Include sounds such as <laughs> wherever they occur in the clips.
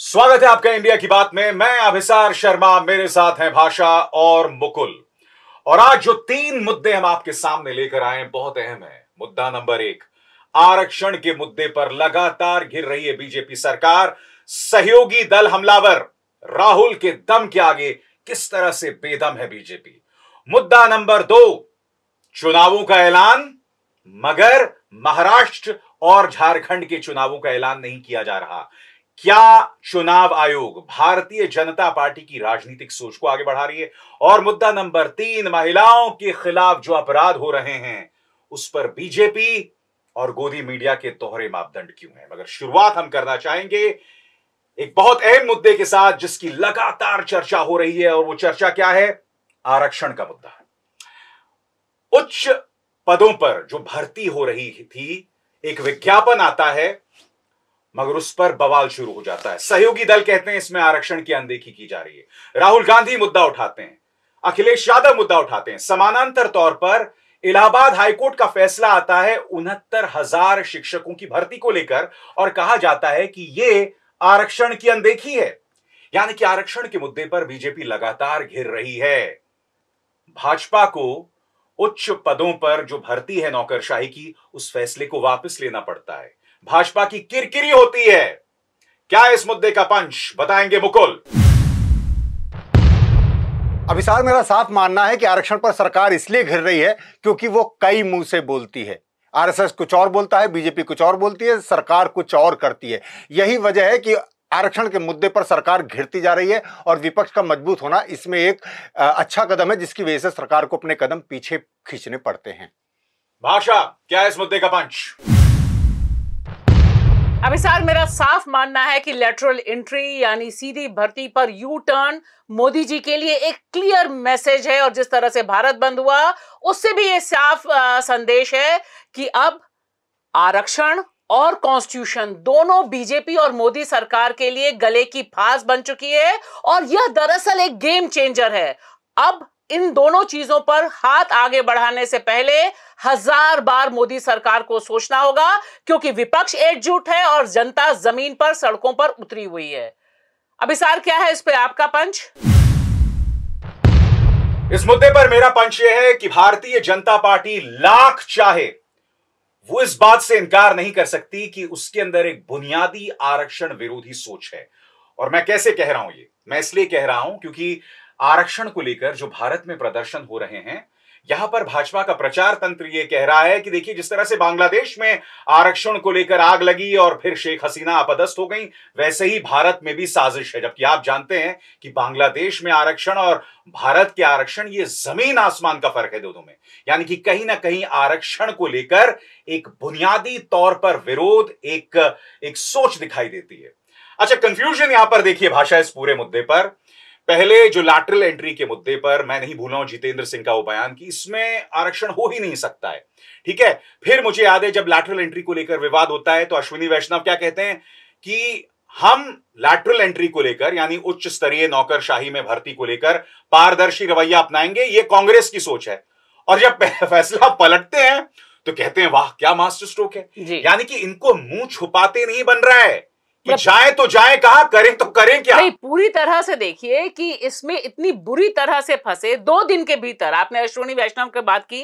स्वागत है आपका इंडिया की बात में मैं अभिसार शर्मा मेरे साथ हैं भाषा और मुकुल और आज जो तीन मुद्दे हम आपके सामने लेकर आए बहुत अहम है मुद्दा नंबर एक आरक्षण के मुद्दे पर लगातार घिर रही है बीजेपी सरकार सहयोगी दल हमलावर राहुल के दम के आगे किस तरह से बेदम है बीजेपी मुद्दा नंबर दो चुनावों का ऐलान मगर महाराष्ट्र और झारखंड के चुनावों का ऐलान नहीं किया जा रहा क्या चुनाव आयोग भारतीय जनता पार्टी की राजनीतिक सोच को आगे बढ़ा रही है और मुद्दा नंबर तीन महिलाओं के खिलाफ जो अपराध हो रहे हैं उस पर बीजेपी और गोदी मीडिया के दोहरे मापदंड क्यों हैं मगर शुरुआत हम करना चाहेंगे एक बहुत अहम मुद्दे के साथ जिसकी लगातार चर्चा हो रही है और वो चर्चा क्या है आरक्षण का मुद्दा उच्च पदों पर जो भर्ती हो रही थी एक विज्ञापन आता है मगर उस पर बवाल शुरू हो जाता है सहयोगी दल कहते हैं इसमें आरक्षण की अनदेखी की जा रही है राहुल गांधी मुद्दा उठाते हैं अखिलेश यादव मुद्दा उठाते हैं समानांतर तौर पर इलाहाबाद हाईकोर्ट का फैसला आता है उनहत्तर हजार शिक्षकों की भर्ती को लेकर और कहा जाता है कि यह आरक्षण की अनदेखी है यानी कि आरक्षण के मुद्दे पर बीजेपी लगातार घिर रही है भाजपा को उच्च पदों पर जो भर्ती है नौकरशाही की उस फैसले को वापस लेना पड़ता है भाजपा की किरकिरी होती है क्या इस मुद्दे का पंच बताएंगे मुकुल अभिसार मेरा साफ मानना है कि आरक्षण पर सरकार इसलिए घिर रही है क्योंकि वो कई मुंह से बोलती है आरएसएस कुछ और बोलता है बीजेपी कुछ और बोलती है सरकार कुछ और करती है यही वजह है कि आरक्षण के मुद्दे पर सरकार घिरती जा रही है और विपक्ष का मजबूत होना इसमें एक अच्छा कदम है जिसकी वजह से सरकार को अपने कदम पीछे खींचने पड़ते हैं भाषा क्या है इस मुद्दे का पंच अमिसार मेरा साफ मानना है कि लेटरल एंट्री यानी सीधी भर्ती पर यू टर्न मोदी जी के लिए एक क्लियर मैसेज है और जिस तरह से भारत बंद हुआ उससे भी ये साफ संदेश है कि अब आरक्षण और कॉन्स्टिट्यूशन दोनों बीजेपी और मोदी सरकार के लिए गले की फांस बन चुकी है और यह दरअसल एक गेम चेंजर है अब इन दोनों चीजों पर हाथ आगे बढ़ाने से पहले हजार बार मोदी सरकार को सोचना होगा क्योंकि विपक्ष एकजुट है और जनता जमीन पर सड़कों पर उतरी हुई है अभिसार क्या है इस पर आपका पंच इस मुद्दे पर मेरा पंच यह है कि भारतीय जनता पार्टी लाख चाहे वो इस बात से इनकार नहीं कर सकती कि उसके अंदर एक बुनियादी आरक्षण विरोधी सोच है और मैं कैसे कह रहा हूं ये मैं इसलिए कह रहा हूं क्योंकि आरक्षण को लेकर जो भारत में प्रदर्शन हो रहे हैं यहां पर भाजपा का प्रचार तंत्र ये कह रहा है कि देखिए जिस तरह से बांग्लादेश में आरक्षण को लेकर आग लगी और फिर शेख हसीना अपदस्थ हो गई वैसे ही भारत में भी साजिश है जबकि आप जानते हैं कि बांग्लादेश में आरक्षण और भारत के आरक्षण ये जमीन आसमान का फर्क है दोनों में यानी कि कहीं ना कहीं आरक्षण को लेकर एक बुनियादी तौर पर विरोध एक, एक सोच दिखाई देती है अच्छा कंफ्यूजन यहां पर देखिए भाषा इस पूरे मुद्दे पर पहले जो लैटरल एंट्री के मुद्दे पर मैं नहीं भूला हूं जितेंद्र सिंह का वो बयान कि इसमें आरक्षण हो ही नहीं सकता है ठीक है फिर मुझे याद है जब लैटरल एंट्री को लेकर विवाद होता है तो अश्विनी वैष्णव क्या कहते हैं कि हम लैटरल एंट्री को लेकर यानी उच्च स्तरीय नौकरशाही में भर्ती को लेकर पारदर्शी रवैया अपनाएंगे ये कांग्रेस की सोच है और जब <laughs> फैसला पलटते हैं तो कहते हैं वाह क्या मास्टर स्ट्रोक है यानी कि इनको मुंह छुपाते नहीं बन रहा है कि जाए तो जाए कहा करें तो करें क्या नहीं पूरी तरह से देखिए कि इसमें इतनी बुरी तरह से फंसे दो दिन के भीतर आपने अश्विनी वैष्णव की बात की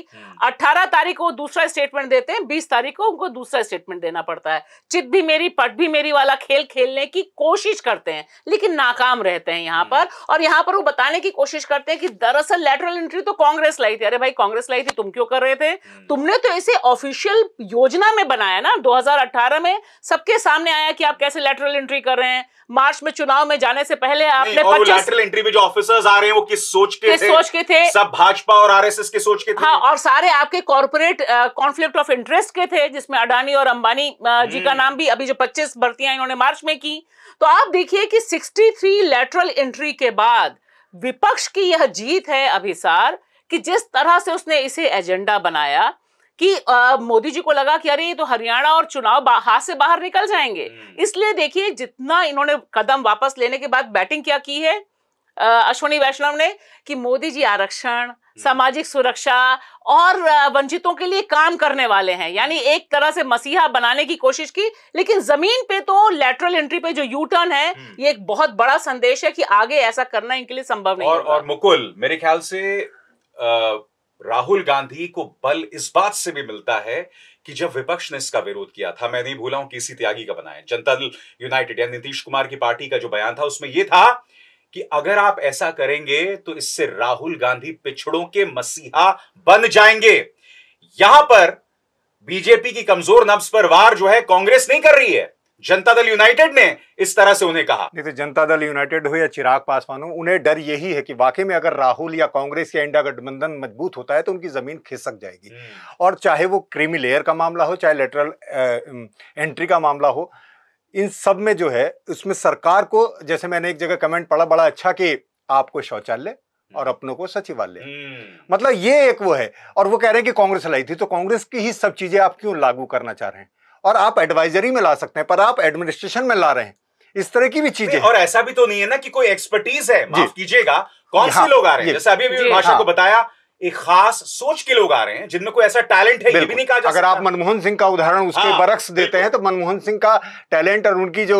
18 हम्म। तारीख को दूसरा स्टेटमेंट देते हैं 20 तारीख को उनको दूसरा स्टेटमेंट देना पड़ता है चित भी मेरी पट भी मेरी वाला खेल खेलने की कोशिश करते हैं लेकिन नाकाम रहते हैं यहाँ हम्म। पर और यहाँ पर वो बताने की कोशिश करते हैं कि दरअसल लेटरल एंट्री तो कांग्रेस लाई थी अरे भाई कांग्रेस लाई थी तुम क्यों कर रहे थे हम्म। तुमने तो इसे ऑफिशियल योजना में बनाया ना दो में सबके सामने आया कि आप कैसे लेटरल एंट्री कर रहे हैं मार्च में चुनाव में जाने से पहले आपने और 25... लैटरल एंट्री में जो ऑफिसर्स आ रहे हैं वो किस सोच के किस थे? सोच के थे सब भाजपा और आरएसएस के सोच के थे हाँ और सारे आपके कॉर्पोरेट कॉन्फ्लिक्ट ऑफ इंटरेस्ट के थे जिसमें अडानी और अंबानी जी का हम्म। नाम भी अभी जो पच्चीस भर्तियां इन्होंने मार्च में की तो आप देखिए कि सिक्सटी थ्री लेटरल एंट्री के बाद विपक्ष की यह जीत है अभिसार कि जिस तरह से उसने इसे एजेंडा बनाया कि आ, मोदी जी को लगा कि अरे ये तो हरियाणा और चुनाव हाथ से बाहर निकल जाएंगे हम्म। इसलिए देखिए जितना इन्होंने कदम वापस लेने के बाद बैटिंग क्या की है अश्विनी वैष्णव ने कि मोदी जी आरक्षण हम्म। सामाजिक सुरक्षा और वंचितों के लिए काम करने वाले हैं यानी हम्म। एक तरह से मसीहा बनाने की कोशिश की लेकिन जमीन पे तो लेटरल एंट्री पे जो यू टर्न है ये एक बहुत बड़ा संदेश है कि आगे ऐसा करना इनके लिए संभव नहीं और, और मुकुल मेरे ख्याल से आ, राहुल गांधी को बल इस बात से भी मिलता है कि जब विपक्ष ने इसका विरोध किया था मैं नहीं भूला हूं इसी त्यागी का बनाया जनता दल यूनाइटेड या नीतीश कुमार की पार्टी का जो बयान था उसमें यह था कि अगर आप ऐसा करेंगे तो इससे राहुल गांधी पिछड़ों के मसीहा बन जाएंगे यहां पर बीजेपी की कमजोर नब्स पर वार जो है कांग्रेस नहीं कर रही है जनता दल यूनाइटेड ने इस तरह से उन्हें कहा तो जनता दल यूनाइटेड हो या चिराग पासवान हो उन्हें डर यही है कि वाकई में अगर राहुल या कांग्रेस या इंडिया गठबंधन मजबूत होता है तो उनकी जमीन खिसक जाएगी हम्म। और चाहे वो क्रीमी लेयर का मामला हो चाहे लेटरल एंट्री का मामला हो इन सब में जो है उसमें सरकार को जैसे मैंने एक जगह कमेंट पढ़ा बड़ा अच्छा कि आपको शौचालय हम्म। और अपनों को सचिवालय हम्म। मतलब ये एक वो है और वो कह रहे हैं कि कांग्रेस लाई थी तो कांग्रेस की ही सब चीजें आप क्यों लागू करना चाह रहे हैं और आप एडवाइजरी में ला सकते हैं पर आप एडमिनिस्ट्रेशन में ला रहे हैं इस तरह की भी चीजें और ऐसा भी तो नहीं है ना कि कोई एक्सपर्टीज है माफ कीजिएगा कौन से हाँ, लोग आ रहे हैं जैसे अभी भी भाषा को हाँ। बताया एक खास सोच के लोग आ रहे हैं जिनमें कोई ऐसा टैलेंट है ये भी नहीं कहा जा अगर आप मनमोहन सिंह का उदाहरण उसके हाँ, बरक्स देते हैं तो मनमोहन सिंह का टैलेंट और उनकी जो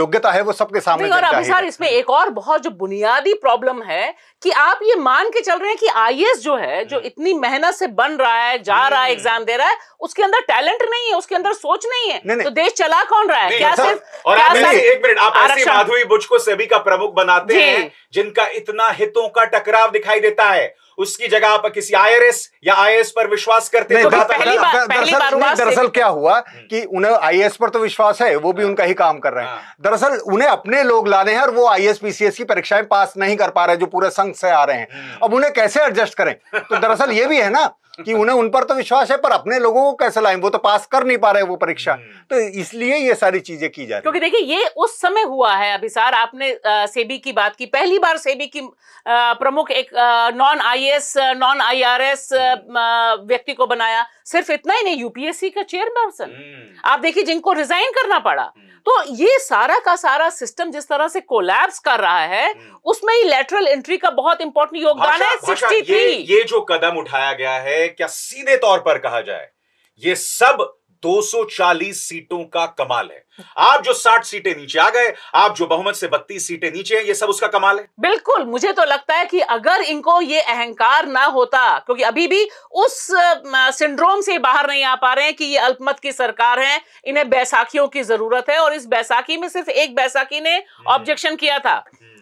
योग्यता है वो सबके सामने और अभिसार इसमें एक और बहुत जो बुनियादी प्रॉब्लम है कि आप ये मान के चल रहे हैं कि आई जो है जो हम्म। इतनी मेहनत से बन रहा है जा रहा है हम्म। एग्जाम दे रहा है उसके अंदर टैलेंट नहीं है उसके अंदर सोच नहीं है तो देश चला कौन रहा है क्या सिर्फ और एक मिनट आप ऐसे माधुरी बुज को सभी का प्रमुख बनाते हैं जिनका इतना हितों का टकराव दिखाई देता है उसकी जगह आप किसी आईआरएस या आईएएस पर विश्वास करते तो दरअसल क्या हुआ हम्म। कि उन्हें आईएएस पर तो विश्वास है वो भी हाँ। उनका ही काम कर रहे हैं हाँ। दरअसल उन्हें अपने लोग लाने हैं और वो आईएएस पीसीएस की परीक्षाएं पास नहीं कर पा रहे जो पूरे संघ से आ रहे हैं हम्म। अब उन्हें कैसे एडजस्ट करें तो दरअसल ये भी है ना कि उन्हें उन पर तो विश्वास है पर अपने लोगों को कैसे लाएं वो तो पास कर नहीं पा रहे वो परीक्षा हम्म। तो इसलिए ये सारी चीजें की जा रही क्योंकि देखिए ये उस समय हुआ है अभी सर आपने सेबी की बात की पहली बार सेबी की प्रमुख एक नॉन आई नॉन आई व्यक्ति को बनाया सिर्फ इतना ही नहीं यूपीएससी का चेयरपर्सन हम्म। आप देखिए जिनको रिजाइन करना पड़ा हम्म। तो ये सारा का सारा सिस्टम जिस तरह से कोलैप्स कर रहा है उसमें ही लेटरल एंट्री का बहुत इंपॉर्टेंट योगदान है 63 ये, ये जो कदम उठाया गया है है क्या सीधे तौर पर कहा जाए ये सब 240 सीटों का कमाल है आप जो 60 सीटें नीचे आ गए आप जो बहुमत से 32 सीटें नीचे हैं ये सब उसका कमाल है बिल्कुल मुझे तो लगता है कि अगर इनको ये अहंकार ना होता क्योंकि अभी भी उस सिंड्रोम से बाहर नहीं आ पा रहे हैं कि ये अल्पमत की सरकार है इन्हें बैसाखियों की जरूरत है और इस बैसाखी में सिर्फ एक बैसाखी ने ऑब्जेक्शन हम्म। किया था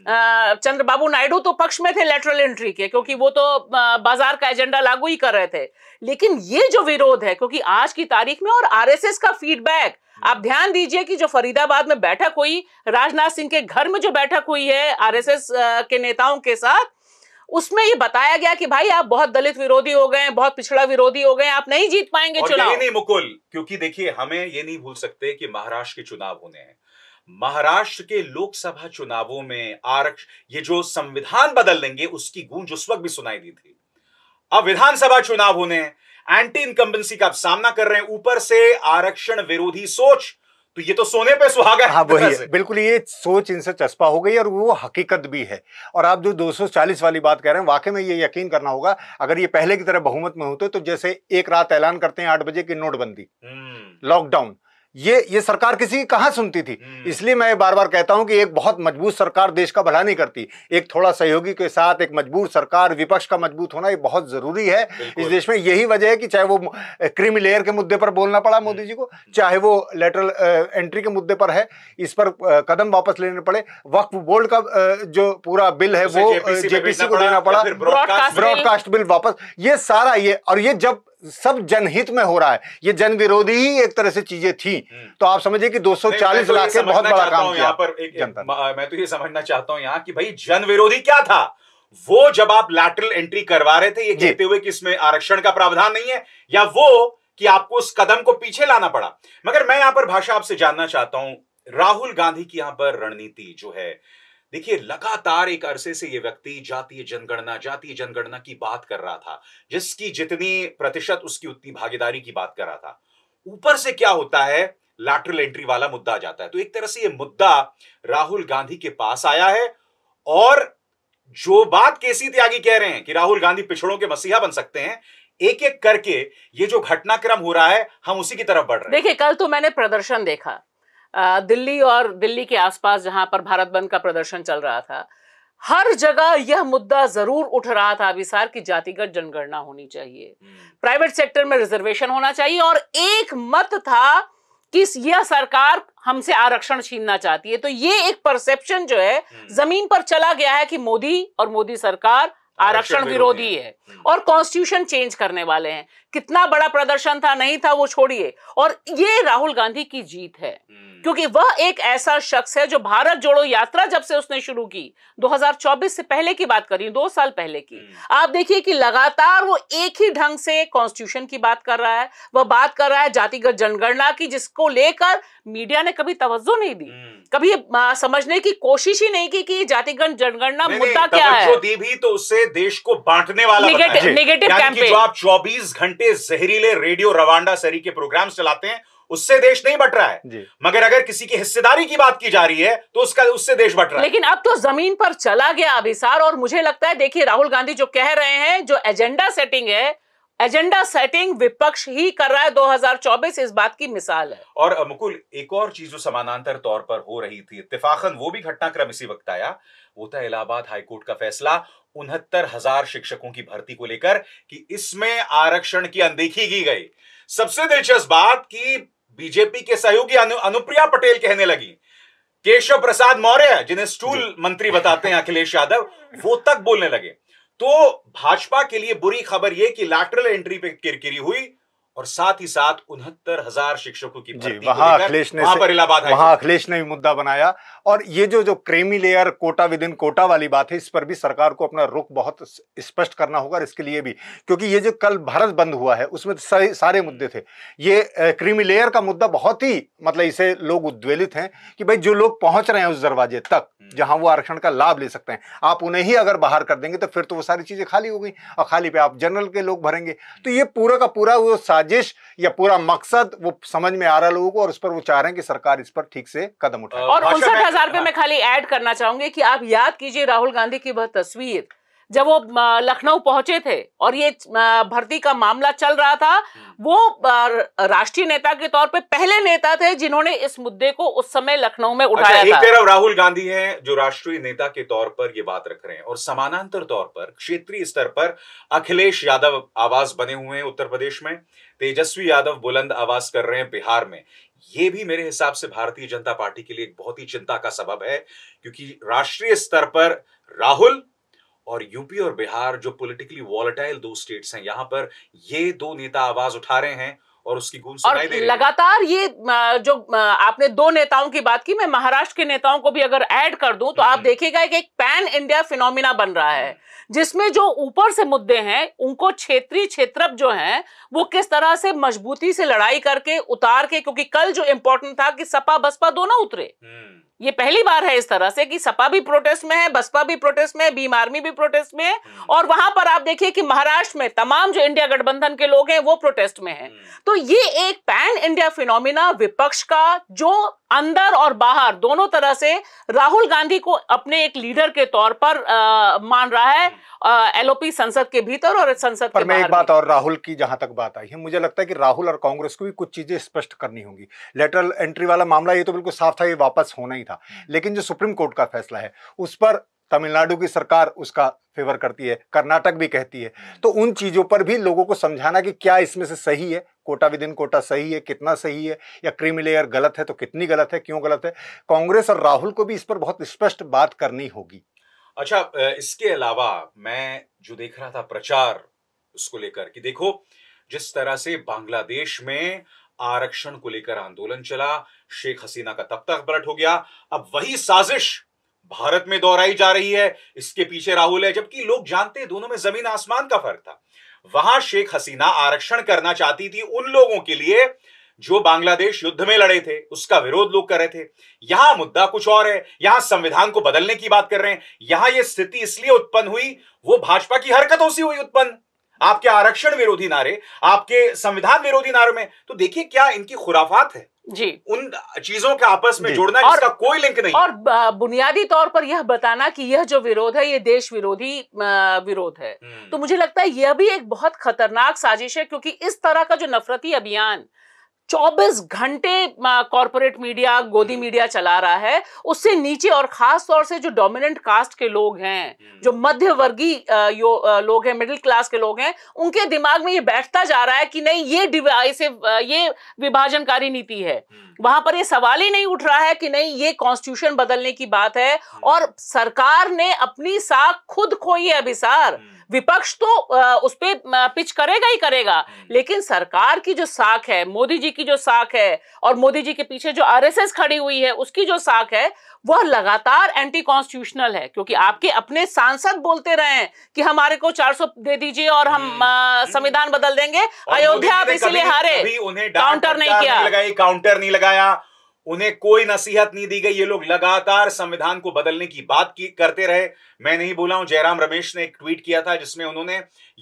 चंद्रबाबू नायडू तो पक्ष में थे लेटरल एंट्री के क्योंकि वो तो बाजार का एजेंडा लागू ही कर रहे थे लेकिन ये जो विरोध है क्योंकि आज की तारीख में और आरएसएस का फीडबैक आप ध्यान दीजिए कि जो फरीदाबाद में बैठक हुई राजनाथ सिंह के घर में जो बैठक हुई है आरएसएस के नेताओं के साथ उसमें ये बताया गया कि भाई आप बहुत दलित विरोधी हो गए बहुत पिछड़ा विरोधी हो गए आप नहीं जीत पाएंगे चुनाव नहीं मुकुल क्योंकि देखिए हमें ये नहीं भूल सकते कि महाराष्ट्र के चुनाव होने हैं महाराष्ट्र के लोकसभा चुनावों में आरक्ष ये जो संविधान बदल लेंगे उसकी गूंज उस वक्त भी सुनाई दी थी अब विधानसभा चुनाव होने एंटी इनकम्बेंसी का सामना कर रहे हैं ऊपर से आरक्षण विरोधी सोच तो ये तो सोने पे सुहागा हाँ वही है बिल्कुल ये सोच इनसे चस्पा हो गई और वो हकीकत भी है और आप जो 240 वाली बात कह रहे हैं वाकई में ये यकीन करना होगा अगर ये पहले की तरह बहुमत में होते तो जैसे एक रात ऐलान करते हैं आठ बजे की नोटबंदी हम्म। लॉकडाउन ये ये सरकार किसी की कहां सुनती थी हम्म। इसलिए मैं बार बार कहता हूं कि एक बहुत मजबूत सरकार देश का भला नहीं करती एक थोड़ा सहयोगी के साथ एक मजबूत सरकार विपक्ष का मजबूत होना ये बहुत जरूरी है इस देश में यही वजह है कि चाहे वो क्रिमिलेयर लेयर के मुद्दे पर बोलना पड़ा हम्म। मोदी जी को चाहे वो लेटरल एंट्री के मुद्दे पर है इस पर कदम वापस लेने पड़े वक्फ बोर्ड का जो पूरा बिल है वो जेपीसी को देना पड़ा ब्रॉडकास्ट बिल वापस ये सारा ये और ये जब सब जनहित में हो रहा है ये जन विरोधी ही एक तरह से चीजें थी हम्म। तो आप समझिए कि 240 तो लाख बहुत बड़ा काम किया पर एक, जनता मैं तो ये समझना चाहता हूँ यहाँ कि भाई जन विरोधी क्या था वो जब आप लैटरल एंट्री करवा रहे थे ये कहते हुए कि इसमें आरक्षण का प्रावधान नहीं है या वो कि आपको उस कदम को पीछे लाना पड़ा मगर मैं यहां पर भाषा आपसे जानना चाहता हूं राहुल गांधी की यहां पर रणनीति जो है देखिए लगातार एक अरसे से ये व्यक्ति जातीय जनगणना जातीय जनगणना की बात कर रहा था जिसकी जितनी प्रतिशत उसकी उतनी भागीदारी की बात कर रहा था ऊपर से क्या होता है लैटरल एंट्री वाला मुद्दा आ जाता है तो एक तरह से ये मुद्दा राहुल गांधी के पास आया है और जो बात केसी त्यागी कह रहे हैं कि राहुल गांधी पिछड़ों के मसीहा बन सकते हैं एक एक करके ये जो घटनाक्रम हो रहा है हम उसी की तरफ बढ़ रहे हैं देखिए कल तो मैंने प्रदर्शन देखा दिल्ली और दिल्ली के आसपास जहां पर भारत बंद का प्रदर्शन चल रहा था हर जगह यह मुद्दा जरूर उठ रहा था अभिसार की जातिगत जनगणना होनी चाहिए हम्म। प्राइवेट सेक्टर में रिजर्वेशन होना चाहिए और एक मत था कि यह सरकार हमसे आरक्षण छीनना चाहती है तो ये एक परसेप्शन जो है हम्म। जमीन पर चला गया है कि मोदी और मोदी सरकार आरक्षण विरोधी है और कॉन्स्टिट्यूशन चेंज करने वाले हैं कितना बड़ा प्रदर्शन था नहीं था वो छोड़िए और ये राहुल गांधी की जीत है हम्म। क्योंकि वह एक ऐसा शख्स है जो भारत जोड़ो यात्रा जब से उसने शुरू की 2024 से पहले की बात करी दो साल पहले की हम्म। आप देखिए कि लगातार वो एक ही ढंग से कॉन्स्टिट्यूशन की बात कर रहा है वह बात कर रहा है जातिगत जनगणना की जिसको लेकर मीडिया ने कभी तवज्जो नहीं दी हम्म। कभी समझने की कोशिश ही नहीं की कि जातिगत जनगणना मुद्दा क्या है दी भी तो उससे देश को बांटने वाला नेगेटिव कैंपेन जो आप 24 घंटे जहरीले रेडियो रवांडा सरी के प्रोग्राम चलाते हैं उससे देश नहीं बट रहा है मगर अगर किसी की हिस्सेदारी की बात की जा रही है तो उसका उससे देश बट रहा है लेकिन अब तो जमीन पर चला गया अभिसार और मुझे लगता है देखिए राहुल गांधी जो कह रहे हैं जो एजेंडा सेटिंग है एजेंडा सेटिंग विपक्ष ही कर रहा है 2024 इस बात की मिसाल है और मुकुल एक और चीज जो समानांतर तौर पर हो रही थी इतफाकन वो भी घटनाक्रम इसी वक्त आया वो था इलाहाबाद हाईकोर्ट का फैसला उनहत्तर हजार शिक्षकों की भर्ती को लेकर कि इसमें आरक्षण की अनदेखी की गई सबसे दिलचस्प बात कि बीजेपी के सहयोगी अनु, अनुप्रिया पटेल कहने लगी केशव प्रसाद मौर्य जिन्हें स्टूल मंत्री बताते हैं अखिलेश यादव वो तक बोलने लगे तो भाजपा के लिए बुरी खबर यह कि लैटरल एंट्री पे किरकिरी हुई और साथ ही साथ उनहत्तर हजार शिक्षकों की जी वहां अखिलेश ने वहां पर इलाहाबाद वहां अखिलेश ने भी मुद्दा बनाया और ये जो जो creamy layer quota within quota वाली बात है इस पर भी सरकार को अपना रुख बहुत स्पष्ट करना होगा इसके लिए भी क्योंकि ये जो कल भारत बंद हुआ है उसमें तो सारे सारे मुद्दे थे ये क्रीमी लेयर का मुद्दा बहुत ही मतलब इसे लोग उद्वेलित हैं कि भाई जो लोग पहुंच रहे हैं उस दरवाजे तक हम्म। जहां वो आरक्षण का लाभ ले सकते हैं आप उन्हें ही अगर बाहर कर देंगे तो फिर तो वो सारी चीजें खाली हो गई और खाली पे आप जनरल के लोग भरेंगे हम्म। तो ये पूरा का पूरा वो सारी साजिश या पूरा मकसद वो समझ में आ रहा लोगों को और उस पर वो चाह रहे हैं कि सरकार इस पर ठीक से कदम उठाए और उनसठ हजार पे हाँ। मैं खाली ऐड करना चाहूंगी कि आप याद कीजिए राहुल गांधी की वह तस्वीर जब वो लखनऊ पहुंचे थे और ये भर्ती का मामला चल रहा था हम्म। वो राष्ट्रीय नेता के तौर पे पहले नेता थे जिन्होंने इस मुद्दे को उस समय लखनऊ में उठाया अच्छा, एक तरफ राहुल गांधी है जो राष्ट्रीय नेता के तौर पर ये बात रख रहे हैं और समानांतर तौर पर क्षेत्रीय स्तर पर अखिलेश यादव आवाज बने हुए हैं उत्तर प्रदेश में तेजस्वी यादव बुलंद आवाज कर रहे हैं बिहार में ये भी मेरे हिसाब से भारतीय जनता पार्टी के लिए एक बहुत ही चिंता का सबब है क्योंकि राष्ट्रीय स्तर पर राहुल और यूपी और बिहार जो पॉलिटिकली वॉलेटाइल दो स्टेट्स हैं यहां पर ये दो नेता आवाज उठा रहे हैं और उसकी गूंज सुनाई दे लगातार ये जो आपने दो नेताओं की बात की मैं महाराष्ट्र के नेताओं को भी अगर ऐड कर दूं तो आप हम्म। देखिएगा कि एक पैन इंडिया फिनोमिना बन रहा है जिसमें जो ऊपर से मुद्दे हैं उनको क्षेत्रीय क्षेत्र जो हैं वो किस तरह से मजबूती से लड़ाई करके उतार के क्योंकि कल जो इंपॉर्टेंट था कि सपा बसपा दोनों उतरे हम्म। ये पहली बार है इस तरह से कि सपा भी प्रोटेस्ट में है बसपा भी प्रोटेस्ट में है भीम आर्मी भी प्रोटेस्ट में है हम्म। और वहां पर आप देखिए कि महाराष्ट्र में तमाम जो इंडिया गठबंधन के लोग हैं वो प्रोटेस्ट में हैं हम्म। तो ये एक पैन इंडिया फिनोमिना विपक्ष का जो अंदर और बाहर दोनों तरह से राहुल गांधी को अपने एक लीडर के तौर पर आ, मान रहा है एलओपी संसद के भीतर और संसद पर के मैं एक बात और राहुल की जहां तक बात आई है मुझे लगता है कि राहुल और कांग्रेस को भी कुछ चीजें स्पष्ट करनी होगी लेटरल एंट्री वाला मामला ये तो बिल्कुल साफ था ये वापस होना ही था हम्म। लेकिन जो सुप्रीम कोर्ट का फैसला है उस पर तमिलनाडु की सरकार उसका फेवर करती है कर्नाटक भी कहती है तो उन चीज़ों पर भी लोगों को समझाना कि क्या इसमें से सही है कोटा विद इन कोटा सही है कितना सही है या क्रीम लेयर गलत है तो कितनी गलत है क्यों गलत है कांग्रेस और राहुल को भी इस पर बहुत स्पष्ट बात करनी होगी अच्छा इसके अलावा मैं जो देख रहा था प्रचार उसको लेकर कि देखो जिस तरह से बांग्लादेश में आरक्षण को लेकर आंदोलन चला शेख हसीना का तब तक पलट हो गया अब वही साजिश भारत में दोहराई जा रही है इसके पीछे राहुल है जबकि लोग जानते दोनों में जमीन आसमान का फर्क था वहां शेख हसीना आरक्षण करना चाहती थी उन लोगों के लिए जो बांग्लादेश युद्ध में लड़े थे उसका विरोध लोग कर रहे थे यहां मुद्दा कुछ और है यहां संविधान को बदलने की बात कर रहे हैं यहां यह स्थिति इसलिए उत्पन्न हुई वो भाजपा की हरकतों से हुई उत्पन्न आपके आरक्षण विरोधी नारे आपके संविधान विरोधी नारे में तो देखिए क्या इनकी खुराफात है जी उन चीजों के आपस में जुड़ना और, इसका कोई लिंक नहीं और बुनियादी तौर पर यह बताना कि यह जो विरोध है यह देश विरोधी विरोध है हम्म। तो मुझे लगता है यह भी एक बहुत खतरनाक साजिश है क्योंकि इस तरह का जो नफरती अभियान चौबीस घंटे कॉरपोरेट मीडिया गोदी मीडिया हम्म। चला रहा है उससे नीचे और खास तौर से जो डोमिनेंट कास्ट के लोग हैं हम्म। जो मध्य वर्गीय लोग हैं मिडिल क्लास के लोग हैं उनके दिमाग में ये बैठता जा रहा है कि नहीं ये डिवाइसिव ये विभाजनकारी नीति है हम्म। वहां पर ये सवाल ही नहीं उठ रहा है कि नहीं ये कॉन्स्टिट्यूशन बदलने की बात है और सरकार ने अपनी साख खुद खोई है अभिसार विपक्ष तो उस पर पिच करेगा ही करेगा हम्म। लेकिन सरकार की जो साख है मोदी जी की जो साख है और मोदी जी के पीछे जो आरएसएस खड़ी हुई है उसकी जो साख है वह लगातार एंटी कॉन्स्टिट्यूशनल है क्योंकि आपके अपने सांसद बोलते रहे कि हमारे को 400 दे दीजिए और हम हम्म। संविधान बदल देंगे अयोध्या आप इसीलिए हारे काउंटर नहीं किया काउंटर नहीं लगाया उन्हें कोई नसीहत नहीं दी गई ये लोग लगातार संविधान को बदलने की बात की करते रहे मैं नहीं बोला हूं जयराम रमेश ने एक ट्वीट किया था जिसमें उन्होंने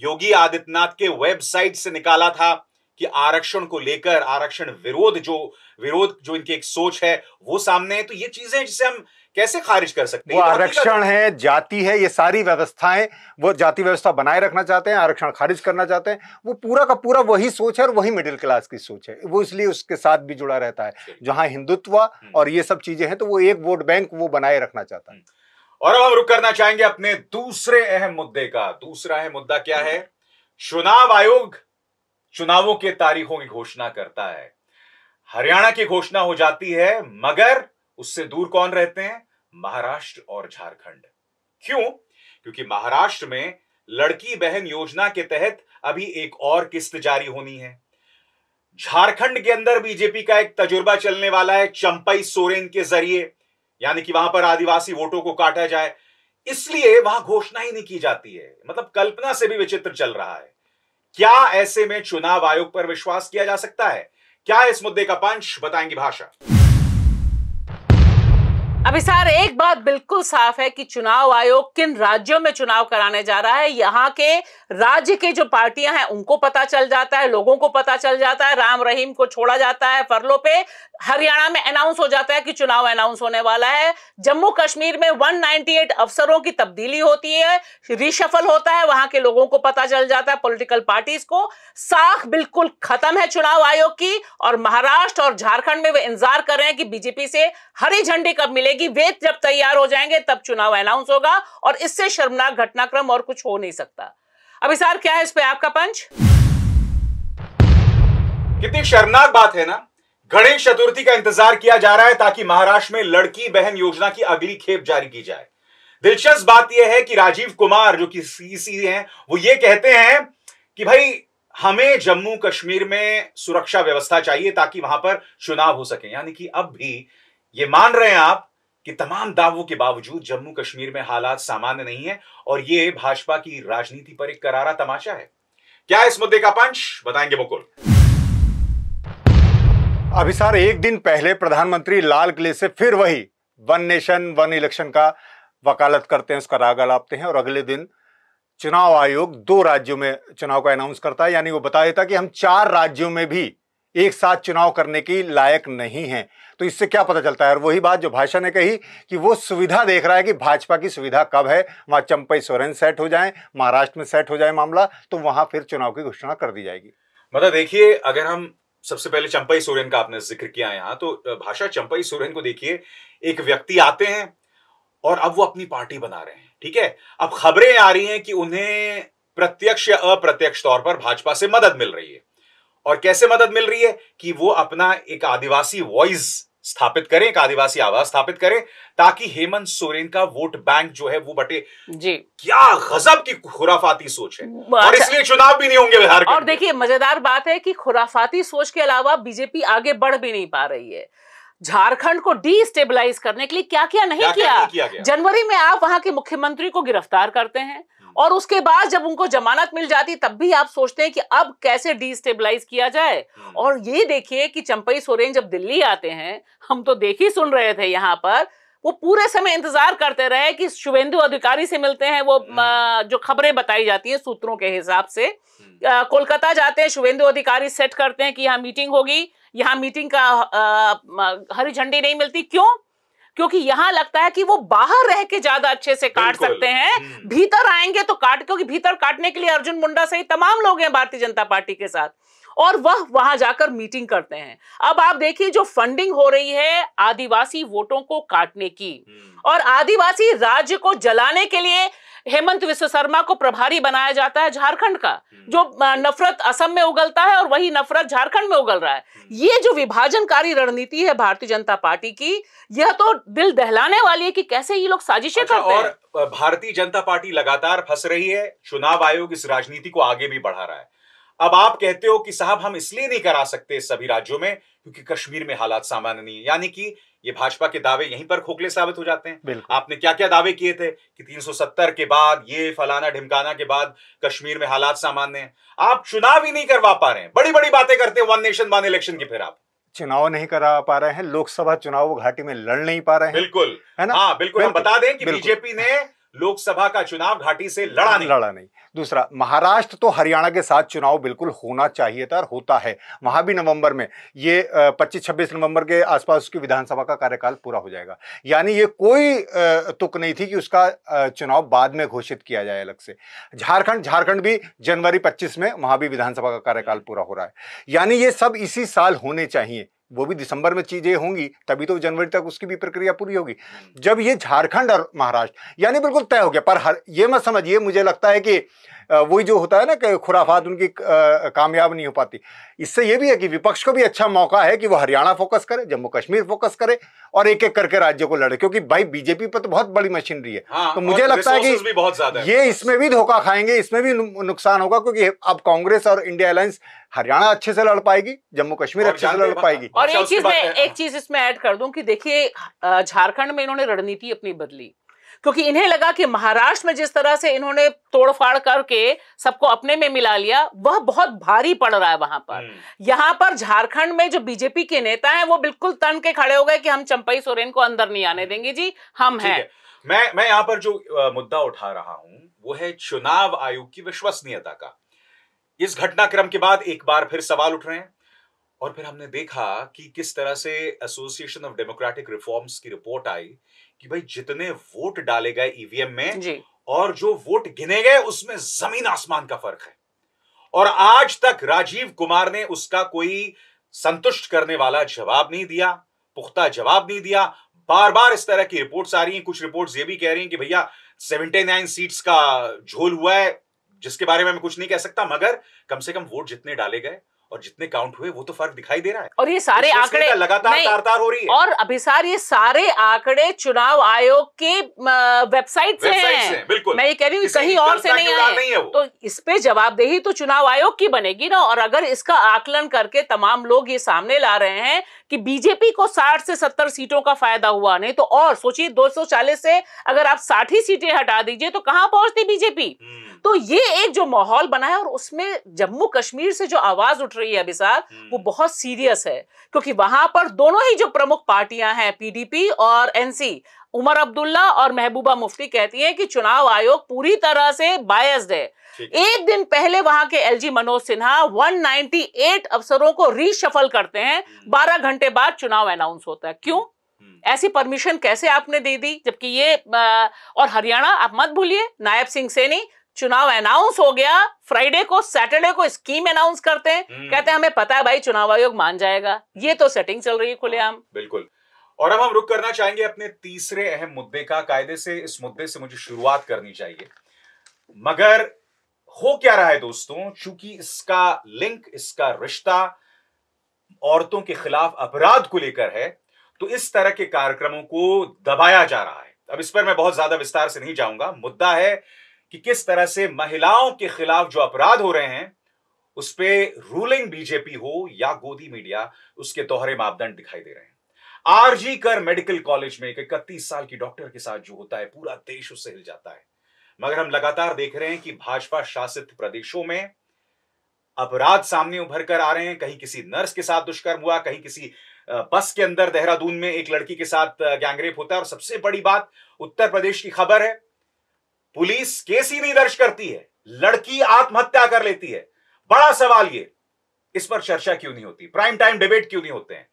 योगी आदित्यनाथ के वेबसाइट से निकाला था कि आरक्षण को लेकर आरक्षण विरोध जो विरोध जो इनकी एक सोच है वो सामने है तो ये चीजें जिसे हम कैसे खारिज कर सकते हैं तो आरक्षण है जाति है ये सारी व्यवस्थाएं वो जाति व्यवस्था बनाए रखना चाहते हैं आरक्षण खारिज करना चाहते हैं वो पूरा का पूरा वही सोच है और वही मिडिल क्लास की सोच है वो इसलिए उसके साथ भी जुड़ा रहता है जहां हिंदुत्व हम्म। और ये सब चीजें हैं तो वो एक वोट बैंक वो बनाए रखना चाहता है हम्म। और अब हम रुक करना चाहेंगे अपने दूसरे अहम मुद्दे का दूसरा अहम मुद्दा क्या है हम्म। चुनाव आयोग चुनावों के तारीखों की घोषणा करता है हरियाणा की घोषणा हो जाती है मगर उससे दूर कौन रहते हैं महाराष्ट्र और झारखंड क्यों क्योंकि महाराष्ट्र में लड़की बहन योजना के तहत अभी एक और किस्त जारी होनी है झारखंड के अंदर बीजेपी का एक तजुर्बा चलने वाला है चंपई सोरेन के जरिए यानी कि वहां पर आदिवासी वोटों को काटा जाए इसलिए वहां घोषणा ही नहीं की जाती है मतलब कल्पना से भी विचित्र चल रहा है क्या ऐसे में चुनाव आयोग पर विश्वास किया जा सकता है क्या इस मुद्दे का पंच बताएंगी भाषा अभी सर एक बात बिल्कुल साफ है कि चुनाव आयोग किन राज्यों में चुनाव कराने जा रहा है यहाँ के राज्य के जो पार्टियां हैं उनको पता चल जाता है लोगों को पता चल जाता है राम रहीम को छोड़ा जाता है फरलो पे हरियाणा में अनाउंस हो जाता है कि चुनाव अनाउंस होने वाला है जम्मू कश्मीर में 198 अफसरों की तब्दीली होती है रिशफल होता है वहां के लोगों को पता चल जाता है पॉलिटिकल पार्टीज को साख बिल्कुल खत्म है चुनाव आयोग की और महाराष्ट्र और झारखंड में वे इंतजार कर रहे हैं कि बीजेपी से हरी झंडी कब मिलेगी वे जब तैयार हो जाएंगे तब चुनाव अनाउंस होगा और इससे शर्मनाक घटनाक्रम और कुछ हो नहीं सकता अभी सार क्या है इस पर आपका पंच कितनी शर्मनाक बात है ना गणेश चतुर्थी का इंतजार किया जा रहा है ताकि महाराष्ट्र में लड़की बहन योजना की अगली खेप जारी की जाए दिलचस्प बात यह है कि राजीव कुमार जो कि सीसी हैं वो ये कहते हैं कि भाई हमें जम्मू कश्मीर में सुरक्षा व्यवस्था चाहिए ताकि वहां पर चुनाव हो सके यानी कि अब भी ये मान रहे हैं आप कि तमाम दावों के बावजूद जम्मू कश्मीर में हालात सामान्य नहीं है और ये भाजपा की राजनीति पर एक करारा तमाशा है क्या इस मुद्दे का पंच बताएंगे मुकुल अभिसार एक दिन पहले प्रधानमंत्री लाल किले से फिर वही वन नेशन वन इलेक्शन का वकालत करते हैं उसका रागा लापते हैं और अगले दिन चुनाव आयोग दो राज्यों में चुनाव का अनाउंस करता है यानी वो बता देता कि हम चार राज्यों में भी एक साथ चुनाव करने की लायक नहीं है तो इससे क्या पता चलता है और वही बात जो भाषा ने कही कि वो सुविधा देख रहा है कि भाजपा की सुविधा कब है वहां चंपई सोरेन सेट हो जाए महाराष्ट्र में सेट हो जाए मामला तो वहां फिर चुनाव की घोषणा कर दी जाएगी मतलब देखिए अगर हम सबसे पहले चंपई सोरेन का आपने जिक्र किया यहां तो भाषा चंपई सोरेन को देखिए एक व्यक्ति आते हैं और अब वो अपनी पार्टी बना रहे हैं ठीक है अब खबरें आ रही हैं कि उन्हें प्रत्यक्ष या अप्रत्यक्ष तौर पर भाजपा से मदद मिल रही है और कैसे मदद मिल रही है कि वो अपना एक आदिवासी वॉइस स्थापित करें एक आदिवासी आवाज स्थापित करें ताकि हेमंत सोरेन का वोट बैंक जो है वो बटे जी क्या गजब की खुराफाती सोच है और अच्छा। इसलिए चुनाव भी नहीं होंगे बिहार और देखिए मजेदार बात है कि खुराफाती सोच के अलावा बीजेपी आगे बढ़ भी नहीं पा रही है झारखंड को स्टेबिलाईज करने के लिए क्या क्या नहीं क्या, किया, किया जनवरी में आप वहां के मुख्यमंत्री को गिरफ्तार करते हैं और उसके बाद जब उनको जमानत मिल जाती तब भी आप सोचते हैं कि अब कैसे डिस्टेबलाइज किया जाए हम्म। और ये देखिए कि चंपई सोरेन जब दिल्ली आते हैं हम तो देख ही सुन रहे थे यहाँ पर वो पूरे समय इंतजार करते रहे कि शुभेंदु अधिकारी से मिलते हैं वो हम्म। जो खबरें बताई जाती हैं सूत्रों के हिसाब से हम्म। कोलकाता जाते हैं शुभेंदु अधिकारी सेट करते हैं कि यहाँ मीटिंग होगी यहाँ मीटिंग का हरी झंडी नहीं मिलती क्यों क्योंकि यहां लगता है कि वो बाहर रह के ज्यादा अच्छे से काट सकते हैं हम्म। भीतर आएंगे तो काट क्योंकि भीतर काटने के लिए अर्जुन मुंडा सही तमाम लोग हैं भारतीय जनता पार्टी के साथ और वह वहां जाकर मीटिंग करते हैं अब आप देखिए जो फंडिंग हो रही है आदिवासी वोटों को काटने की हम्म। और आदिवासी राज्य को जलाने के लिए हेमंत विश्व शर्मा को प्रभारी बनाया जाता है झारखंड का हम्म। जो नफरत असम में उगलता है और वही नफरत झारखंड में उगल रहा है हम्म। ये जो विभाजनकारी रणनीति है भारतीय जनता पार्टी की यह तो दिल दहलाने वाली है कि कैसे ये लोग साजिशें अच्छा, करते हैं और भारतीय जनता पार्टी लगातार फंस रही है चुनाव आयोग इस राजनीति को आगे भी बढ़ा रहा है अब आप कहते हो कि साहब हम इसलिए नहीं करा सकते सभी राज्यों में क्योंकि कश्मीर में हालात सामान्य नहीं है यानी कि ये भाजपा के दावे यहीं पर खोखले साबित हो जाते हैं आपने क्या क्या दावे किए थे कि 370 के बाद ये फलाना ढिमकाना के बाद कश्मीर में हालात सामान्य हैं आप चुनाव ही नहीं करवा पा रहे हैं बड़ी बड़ी बातें करते हैं वन नेशन वन इलेक्शन की फिर आप चुनाव नहीं करा पा रहे हैं लोकसभा चुनाव घाटी में लड़ नहीं पा रहे हैं बिल्कुल है ना हाँ बिल्कुल हम बता दें कि बीजेपी ने लोकसभा का चुनाव घाटी से लड़ा नहीं लड़ा नहीं दूसरा महाराष्ट्र तो हरियाणा के साथ चुनाव बिल्कुल होना चाहिए था और होता है वहां भी नवंबर में ये 25-26 नवंबर के आसपास उसकी विधानसभा का कार्यकाल पूरा हो जाएगा यानी ये कोई तुक नहीं थी कि उसका चुनाव बाद में घोषित किया जाए अलग से झारखंड झारखंड भी जनवरी पच्चीस में वहां भी विधानसभा का कार्यकाल पूरा हो रहा है यानी ये सब इसी साल होने चाहिए वो भी दिसंबर में चीज़ें होंगी तभी तो जनवरी तक उसकी भी प्रक्रिया पूरी होगी हम्म। जब ये झारखंड और महाराष्ट्र यानी बिल्कुल तय हो गया पर हर ये मत समझिए मुझे लगता है कि वही जो होता है ना कि खुराफात उनकी कामयाब नहीं हो पाती इससे ये भी है कि विपक्ष को भी अच्छा मौका है कि वो हरियाणा फोकस करे जम्मू कश्मीर फोकस करे और एक एक करके राज्यों को लड़े क्योंकि भाई बीजेपी पर तो बहुत बड़ी मशीनरी है हाँ, तो मुझे लगता है कि बहुत है। ये इसमें भी धोखा खाएंगे इसमें भी नुकसान होगा क्योंकि अब कांग्रेस और इंडिया अलायंस हरियाणा अच्छे से लड़ पाएगी जम्मू कश्मीर अच्छे से लड़ पाएगी अच्छा, और एक चीज में एक चीज इसमें ऐड कर दूं कि देखिए झारखंड में इन्होंने रणनीति अपनी बदली क्योंकि इन्हें लगा कि महाराष्ट्र में जिस तरह से इन्होंने तोड़फाड़ करके सबको अपने में मिला लिया वह बहुत भारी पड़ रहा है वहां पर हम्म। यहाँ पर झारखंड में जो बीजेपी के नेता हैं वो बिल्कुल तन के खड़े हो गए कि हम चंपई सोरेन को अंदर नहीं आने हम्म। देंगे जी हम हैं है। मैं मैं यहाँ पर जो मुद्दा उठा रहा हूँ वो है चुनाव आयोग की विश्वसनीयता का इस घटनाक्रम के बाद एक बार फिर सवाल उठ रहे हैं और फिर हमने देखा कि किस तरह से एसोसिएशन ऑफ डेमोक्रेटिक रिफॉर्म्स की रिपोर्ट आई कि भाई जितने वोट डाले गए ईवीएम में जी। और जो वोट गिने गए उसमें जमीन आसमान का फर्क है और आज तक राजीव कुमार ने उसका कोई संतुष्ट करने वाला जवाब नहीं दिया पुख्ता जवाब नहीं दिया बार बार इस तरह की रिपोर्ट्स आ रही हैं कुछ रिपोर्ट्स ये भी कह रही हैं कि भैया 79 सीट्स का झोल हुआ है जिसके बारे में मैं कुछ नहीं कह सकता मगर कम से कम वोट जितने डाले गए और जितने काउंट हुए वो तो फर्क दिखाई दे रहा है और ये सारे आंकड़े लगातार तार हो रही है और अभिसार ये सारे आंकड़े चुनाव आयोग के वेबसाइट से हैं बिल्कुल मैं ये कह रही हूँ कहीं और से नहीं आए तो इस पे जवाबदेही तो चुनाव आयोग की बनेगी ना और अगर इसका आकलन करके तमाम लोग ये सामने ला रहे हैं कि बीजेपी को 60 से 70 सीटों का फायदा हुआ नहीं तो और सोचिए 240 से अगर आप 60 ही सीटें हटा दीजिए तो कहां पहुंचती बीजेपी हम्म। तो ये एक जो माहौल बना है और उसमें जम्मू कश्मीर से जो आवाज उठ रही है अभिसार वो हम्म। बहुत सीरियस है क्योंकि वहां पर दोनों ही जो प्रमुख पार्टियां हैं पीडीपी और एनसी उमर अब्दुल्ला और महबूबा मुफ्ती कहती हैं कि चुनाव आयोग पूरी तरह से बायस्ड है एक दिन पहले वहां के एलजी मनोज सिन्हा 198 अफसरों को रीशफल करते हैं 12 हम्म। घंटे बाद चुनाव अनाउंस होता है क्यों हम्म, ऐसी परमिशन कैसे आपने दे दी जबकि ये आ, और हरियाणा आप मत भूलिए नायब सिंह सेनी चुनाव अनाउंस हो गया फ्राइडे को सैटरडे को स्कीम अनाउंस करते हैं हम्म। कहते हैं हमें पता है भाई चुनाव आयोग मान जाएगा ये तो सेटिंग चल रही है खुलेआम हाँ, बिल्कुल और अब हम रुक करना चाहेंगे अपने तीसरे अहम मुद्दे का कायदे से इस मुद्दे से मुझे शुरुआत करनी चाहिए मगर हो क्या रहा है दोस्तों चूंकि इसका लिंक इसका रिश्ता औरतों के खिलाफ अपराध को लेकर है तो इस तरह के कार्यक्रमों को दबाया जा रहा है अब इस पर मैं बहुत ज्यादा विस्तार से नहीं जाऊंगा मुद्दा है कि किस तरह से महिलाओं के खिलाफ जो अपराध हो रहे हैं उस पर रूलिंग बीजेपी हो या गोदी मीडिया उसके दोहरे मापदंड दिखाई दे रहे हैं आरजी कर मेडिकल कॉलेज में एक इकतीस साल की डॉक्टर के साथ जो होता है पूरा देश उससे हिल जाता है मगर हम लगातार देख रहे हैं कि भाजपा शासित प्रदेशों में अपराध सामने उभर कर आ रहे हैं कहीं किसी नर्स के साथ दुष्कर्म हुआ कहीं किसी बस के अंदर देहरादून में एक लड़की के साथ गैंगरेप होता है और सबसे बड़ी बात उत्तर प्रदेश की खबर है पुलिस केस ही नहीं दर्ज करती है लड़की आत्महत्या कर लेती है बड़ा सवाल ये इस पर चर्चा क्यों नहीं होती प्राइम टाइम डिबेट क्यों नहीं होते हैं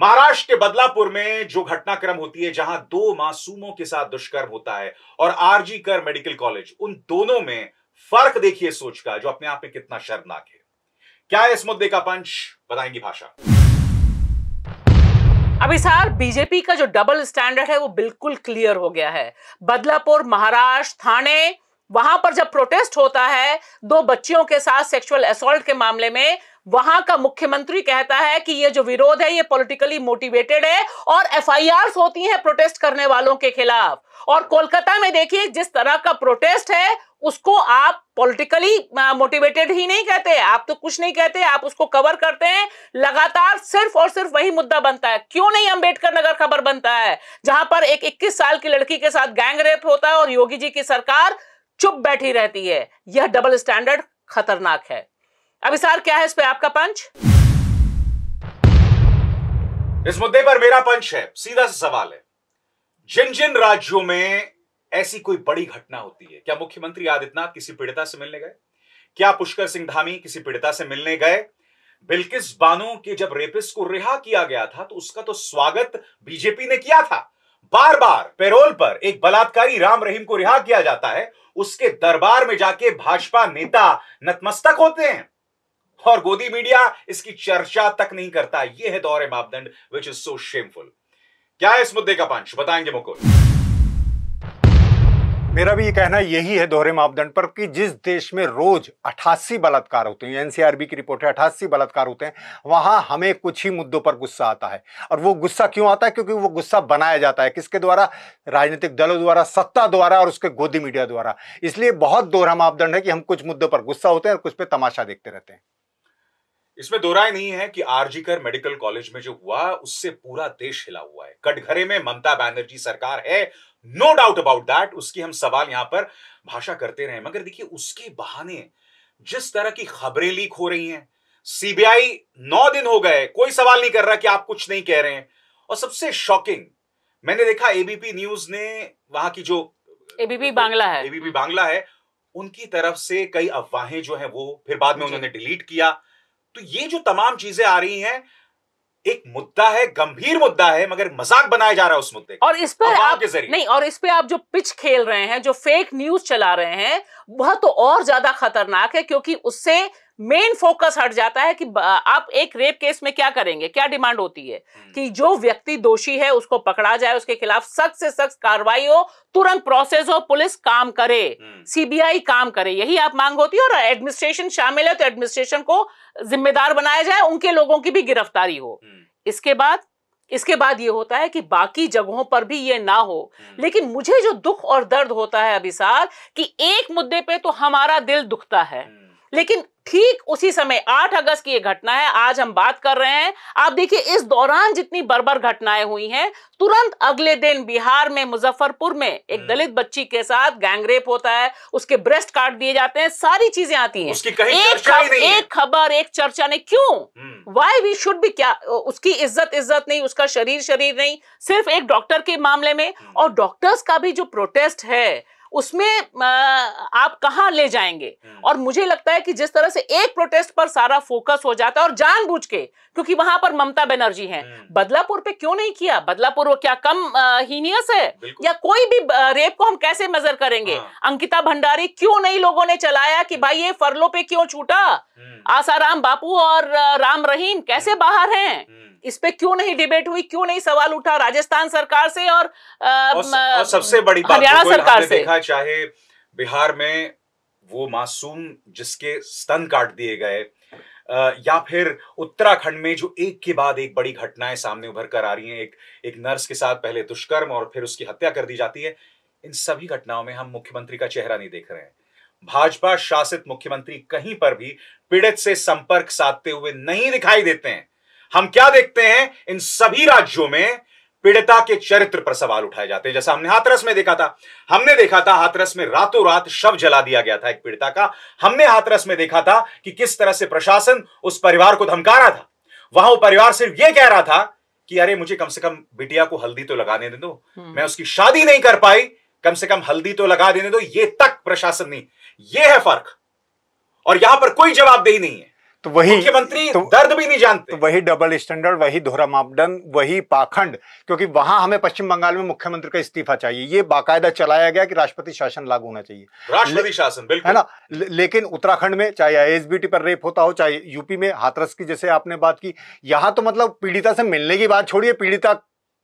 महाराष्ट्र के बदलापुर में जो घटनाक्रम होती है जहां दो मासूमों के साथ दुष्कर्म होता है और आरजी कर मेडिकल कॉलेज उन दोनों में फर्क देखिए सोच का जो अपने आप में कितना शर्मनाक है क्या है इस मुद्दे का पंच बताएंगी भाषा अभी सार बीजेपी का जो डबल स्टैंडर्ड है वो बिल्कुल क्लियर हो गया है बदलापुर महाराष्ट्र थाने वहां पर जब प्रोटेस्ट होता है दो बच्चियों के साथ सेक्सुअल असोल्ट के मामले में वहां का मुख्यमंत्री कहता है कि ये जो विरोध है ये पॉलिटिकली मोटिवेटेड है और एफआईआर होती हैं प्रोटेस्ट करने वालों के खिलाफ और कोलकाता में देखिए जिस तरह का प्रोटेस्ट है उसको आप पॉलिटिकली मोटिवेटेड ही नहीं कहते आप तो कुछ नहीं कहते आप उसको कवर करते हैं लगातार सिर्फ और सिर्फ वही मुद्दा बनता है क्यों नहीं अंबेडकर नगर खबर बनता है जहां पर एक 21 साल की लड़की के साथ गैंग रेप होता है और योगी जी की सरकार चुप बैठी रहती है यह डबल स्टैंडर्ड खतरनाक है अभी सार क्या है इस पर आपका पंच इस मुद्दे पर मेरा पंच है सीधा सा सवाल है जिन जिन राज्यों में ऐसी कोई बड़ी घटना होती है क्या मुख्यमंत्री आदित्यनाथ किसी पीड़िता से मिलने गए क्या पुष्कर सिंह धामी किसी पीड़िता से मिलने गए बिल्किस बानो के जब रेपिस्ट को रिहा किया गया था तो उसका तो स्वागत बीजेपी ने किया था बार बार पेरोल पर एक बलात्कारी राम रहीम को रिहा किया जाता है उसके दरबार में जाके भाजपा नेता नतमस्तक होते हैं और गोदी मीडिया इसकी चर्चा तक नहीं करता यह है दौरे मापदंड विच इज सो शेमफुल क्या है इस मुद्दे का पंच बताएंगे मुकुल मेरा भी ये कहना यही है दोहरे मापदंड पर कि जिस देश में रोज अठासी बलात्कार होते हैं एनसीआरबी की रिपोर्ट है अट्ठासी बलात्कार होते हैं वहां हमें कुछ ही मुद्दों पर गुस्सा आता है और वो गुस्सा क्यों आता है क्योंकि वो गुस्सा बनाया जाता है किसके द्वारा राजनीतिक दलों द्वारा सत्ता द्वारा और उसके गोदी मीडिया द्वारा इसलिए बहुत दोहरा मापदंड है कि हम कुछ मुद्दों पर गुस्सा होते हैं और कुछ पे तमाशा देखते रहते हैं इसमें दो राय नहीं है कि आरजीकर मेडिकल कॉलेज में जो हुआ उससे पूरा देश हिला हुआ है कटघरे में ममता बैनर्जी सरकार है नो डाउट अबाउट दैट उसकी हम सवाल यहां पर भाषा करते रहे मगर देखिए उसके बहाने जिस तरह की खबरें लीक हो रही हैं सीबीआई नौ दिन हो गए कोई सवाल नहीं कर रहा कि आप कुछ नहीं कह रहे हैं और सबसे शॉकिंग मैंने देखा एबीपी न्यूज ने वहां की जो एबीपी बांग्ला है एबीपी बांग्ला है उनकी तरफ से कई अफवाहें जो है वो फिर बाद में उन्होंने डिलीट किया तो ये जो तमाम चीजें आ रही हैं एक मुद्दा है गंभीर मुद्दा है मगर मजाक बनाया जा रहा है उस मुद्दे और इस पर आप नहीं और इस पर आप जो पिच खेल रहे हैं जो फेक न्यूज चला रहे हैं वह तो और ज्यादा खतरनाक है क्योंकि उससे मेन फोकस हट जाता है कि आप एक रेप केस में क्या करेंगे क्या डिमांड होती है हम्म। कि जो व्यक्ति दोषी है उसको पकड़ा जाए उसके खिलाफ सख्त से सख्त कार्रवाई हो तुरंत प्रोसेस हो पुलिस काम करे सीबीआई हम्म। काम करे यही आप मांग होती है और एडमिनिस्ट्रेशन शामिल है तो एडमिनिस्ट्रेशन को जिम्मेदार बनाया जाए उनके लोगों की भी गिरफ्तारी हो हम्म। इसके बाद इसके बाद ये होता है कि बाकी जगहों पर भी ये ना हो लेकिन मुझे जो दुख और दर्द होता है अभिसार कि एक मुद्दे पे तो हमारा दिल दुखता है लेकिन ठीक उसी समय 8 अगस्त की यह घटना है आज हम बात कर रहे हैं आप देखिए इस दौरान जितनी बर्बर घटनाएं हुई हैं तुरंत अगले दिन बिहार में मुजफ्फरपुर में एक हम्म। दलित बच्ची के साथ गैंगरेप होता है उसके ब्रेस्ट काट दिए जाते हैं सारी चीजें आती हैं एक खब, एक खबर एक चर्चा ने क्यों वाई वी शुड भी क्या उसकी इज्जत इज्जत नहीं उसका शरीर शरीर नहीं सिर्फ एक डॉक्टर के मामले में हम्म। और डॉक्टर्स का भी जो प्रोटेस्ट है उसमें आप कहा ले जाएंगे हम्म। और मुझे लगता है कि जिस तरह से एक प्रोटेस्ट पर सारा फोकस हो जाता है और जानबूझ के क्योंकि वहां पर ममता बनर्जी हैं हम्म। बदलापुर पे क्यों नहीं किया बदलापुर वो क्या कम हीनियस है या कोई भी रेप को हम कैसे मेजर करेंगे हाँ। अंकिता भंडारी क्यों नहीं लोगों ने चलाया कि हम्म। भाई ये फरलो पे क्यों छूटा आसाराम बापू और राम रहीम कैसे बाहर हैं इस पे क्यों नहीं डिबेट हुई क्यों नहीं सवाल उठा राजस्थान सरकार से और, आ, और, और सबसे बड़ी हरियाणा तो सरकार से देखा चाहे बिहार में वो मासूम जिसके स्तन काट दिए गए या फिर उत्तराखंड में जो एक के बाद एक बड़ी घटनाएं सामने उभर कर आ रही हैं एक एक नर्स के साथ पहले दुष्कर्म और फिर उसकी हत्या कर दी जाती है इन सभी घटनाओं में हम मुख्यमंत्री का चेहरा नहीं देख रहे हैं भाजपा शासित मुख्यमंत्री कहीं पर भी पीड़ित से संपर्क साधते हुए नहीं दिखाई देते हैं हम क्या देखते हैं इन सभी राज्यों में पीड़िता के चरित्र पर सवाल उठाए जाते हैं जैसा हमने हाथरस में देखा था हमने देखा था हाथरस में रातों रात शव जला दिया गया था एक पीड़िता का हमने हाथरस में देखा था कि किस तरह से प्रशासन उस परिवार को धमका रहा था वहां वो परिवार सिर्फ यह कह रहा था कि अरे मुझे कम से कम बिटिया को हल्दी तो लगाने दे दो हम्म। मैं उसकी शादी नहीं कर पाई कम से कम हल्दी तो लगा देने दो ये तक प्रशासन नहीं ये है फर्क और यहां पर कोई जवाबदेही नहीं है तो वही मुख्यमंत्री तो, दर्द भी नहीं जानते तो वही डबल स्टैंडर्ड वही धोरा मापदंड वही पाखंड क्योंकि वहां हमें पश्चिम बंगाल में मुख्यमंत्री का इस्तीफा चाहिए ये बाकायदा चलाया गया कि राष्ट्रपति शासन लागू होना चाहिए राष्ट्रपति शासन बिल्कुल है ना लेकिन उत्तराखंड में चाहे आई पर रेप होता हो चाहे यूपी में हाथरस की जैसे आपने बात की यहाँ तो मतलब पीड़िता से मिलने की बात छोड़िए पीड़िता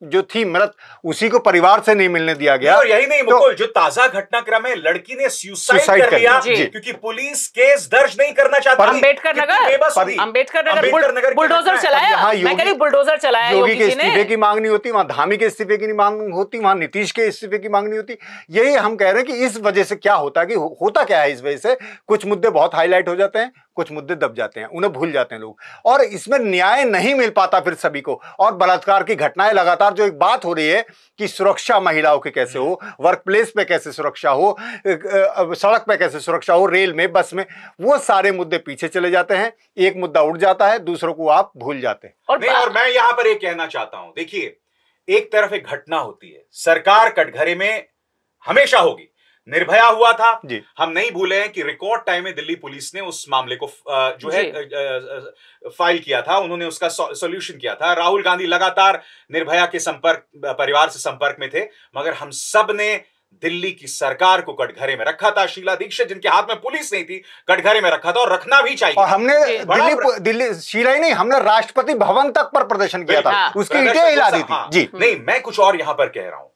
जो थी मृत उसी को परिवार से नहीं मिलने दिया गया और यही नहीं तो, जो ताजा घटनाक्रम है लड़की ने सुसाइड कर लिया क्योंकि पुलिस केस दर्ज नहीं करना चाहती अंबेडकर नगर अंबेडकर नगर बुलडोजर चलाया बुलडोजर चलाया योगी के इस्तीफे की मांग नहीं होती वहां धामी के इस्तीफे की मांग होती वहां नीतीश के इस्तीफे की मांग नहीं होती यही हम कह रहे हैं कि इस वजह से क्या होता है कि होता क्या है इस वजह से कुछ मुद्दे बहुत हाईलाइट हो जाते हैं कुछ मुद्दे दब जाते हैं उन्हें भूल जाते हैं लोग और इसमें न्याय नहीं मिल पाता फिर सभी को और बलात्कार की घटनाएं लगातार जो एक बात हो रही है कि सुरक्षा महिलाओं की कैसे हो वर्क प्लेस पे कैसे सुरक्षा हो सड़क पर कैसे सुरक्षा हो रेल में बस में वो सारे मुद्दे पीछे चले जाते हैं एक मुद्दा उठ जाता है दूसरों को आप भूल जाते हैं और, और मैं यहां पर एक कहना चाहता हूं देखिए एक तरफ एक घटना होती है सरकार कटघरे में हमेशा होगी निर्भया हुआ था जी हम नहीं भूले हैं कि रिकॉर्ड टाइम में दिल्ली पुलिस ने उस मामले को जो है फाइल किया था उन्होंने उसका सॉल्यूशन किया था राहुल गांधी लगातार निर्भया के संपर्क परिवार से संपर्क में थे मगर हम सब ने दिल्ली की सरकार को कटघरे में रखा था शीला दीक्षित जिनके हाथ में पुलिस नहीं थी कटघरे में रखा था और रखना भी चाहिए और हमने दिल्ली दिल्ली शीला ही नहीं हमने राष्ट्रपति भवन तक पर प्रदर्शन किया था हाँ। उसकी हिला दी थी हाँ। जी नहीं मैं कुछ और यहां पर कह रहा हूं